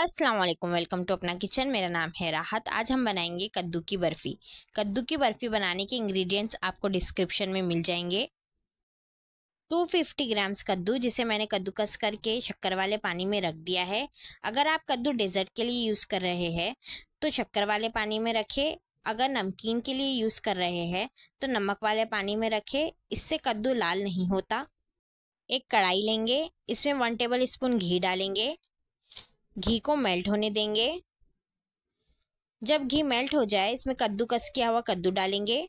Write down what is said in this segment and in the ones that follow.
अस्सलाम वालेकुम welcome to अपना किचन मेरा नाम है राहत आज हम बनाएंगे कद्दू की बर्फ़ी कद्दू की बर्फ़ी बनाने के इंग्रेडिएंट्स आपको डिस्क्रिप्शन में मिल जाएंगे 250 ग्राम्स कद्दू जिसे मैंने कद्दूकस करके शक्कर वाले पानी में रख दिया है अगर आप कद्दू डेजर्ट के लिए यूज़ कर रहे हैं तो शक्कर वाले पानी में रखें अगर नमकीन के लिए यूज़ कर रहे हैं तो नमक वाले पानी में रखें इससे कद्दू लाल नहीं होता एक कढ़ाई लेंगे इसमें वन टेबल स्पून घी डालेंगे घी को मेल्ट होने देंगे जब घी मेल्ट हो जाए इसमें कद्दूकस किया हुआ कद्दू डालेंगे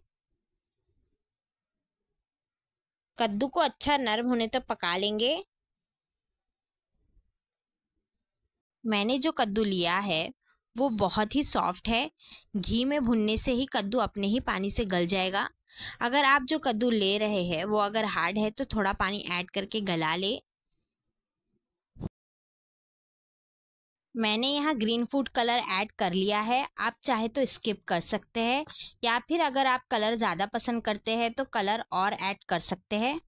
कद्दू को अच्छा नरम होने तक तो पका लेंगे मैंने जो कद्दू लिया है वो बहुत ही सॉफ्ट है घी में भुनने से ही कद्दू अपने ही पानी से गल जाएगा अगर आप जो कद्दू ले रहे हैं वो अगर हार्ड है तो थोड़ा पानी ऐड करके गला ले मैंने यहाँ ग्रीन फूड कलर ऐड कर लिया है आप चाहे तो स्किप कर सकते हैं या फिर अगर आप कलर ज़्यादा पसंद करते हैं तो कलर और ऐड कर सकते हैं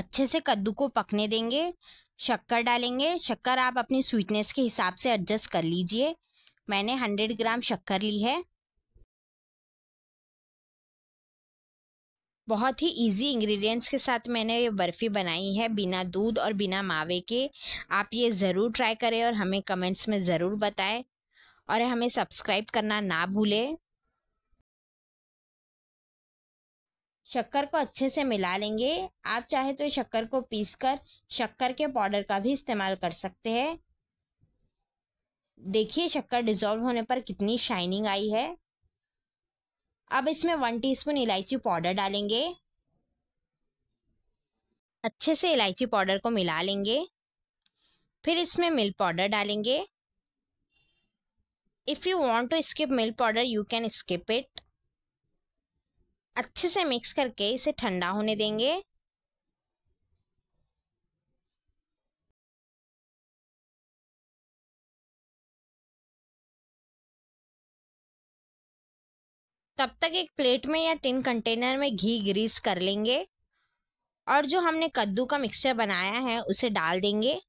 अच्छे से कद्दू को पकने देंगे शक्कर डालेंगे शक्कर आप अपनी स्वीटनेस के हिसाब से एडजस्ट कर लीजिए मैंने हंड्रेड ग्राम शक्कर ली है बहुत ही इजी इंग्रेडिएंट्स के साथ मैंने ये बर्फ़ी बनाई है बिना दूध और बिना मावे के आप ये ज़रूर ट्राई करें और हमें कमेंट्स में ज़रूर बताएं और हमें सब्सक्राइब करना ना भूलें शक्कर को अच्छे से मिला लेंगे आप चाहे तो शक्कर को पीसकर शक्कर के पाउडर का भी इस्तेमाल कर सकते हैं देखिए शक्कर डिज़ोल्व होने पर कितनी शाइनिंग आई है अब इसमें वन टीस्पून इलायची पाउडर डालेंगे अच्छे से इलायची पाउडर को मिला लेंगे फिर इसमें मिल्क पाउडर डालेंगे if you want to skip milk powder you can skip it अच्छे से मिक्स करके इसे ठंडा होने देंगे तब तक एक प्लेट में या टिन कंटेनर में घी ग्रीस कर लेंगे और जो हमने कद्दू का मिक्सचर बनाया है उसे डाल देंगे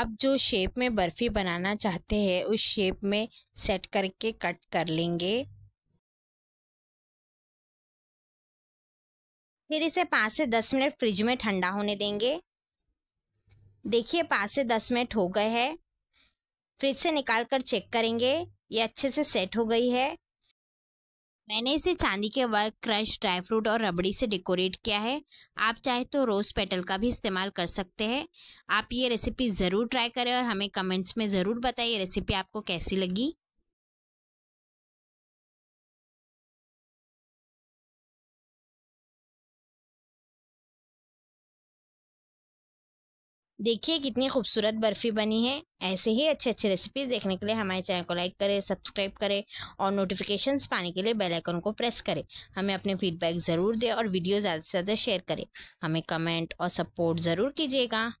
आप जो शेप में बर्फ़ी बनाना चाहते हैं उस शेप में सेट करके कट कर लेंगे फिर इसे पाँच से दस मिनट फ्रिज में ठंडा होने देंगे देखिए पाँच से दस मिनट हो गए हैं फ्रिज से निकाल कर चेक करेंगे ये अच्छे से सेट हो गई है मैंने इसे चांदी के वर्क क्रश ड्राई फ्रूट और रबड़ी से डेकोरेट किया है आप चाहे तो रोज़ पेटल का भी इस्तेमाल कर सकते हैं आप ये रेसिपी ज़रूर ट्राई करें और हमें कमेंट्स में ज़रूर बताइए रेसिपी आपको कैसी लगी देखिए कितनी खूबसूरत बर्फ़ी बनी है ऐसे ही अच्छे अच्छे रेसिपीज़ देखने के लिए हमारे चैनल को लाइक करें सब्सक्राइब करें और नोटिफिकेशंस पाने के लिए बेल आइकन को प्रेस करें हमें अपने फीडबैक ज़रूर दें और वीडियो ज़्यादा से ज़्यादा शेयर करें हमें कमेंट और सपोर्ट ज़रूर कीजिएगा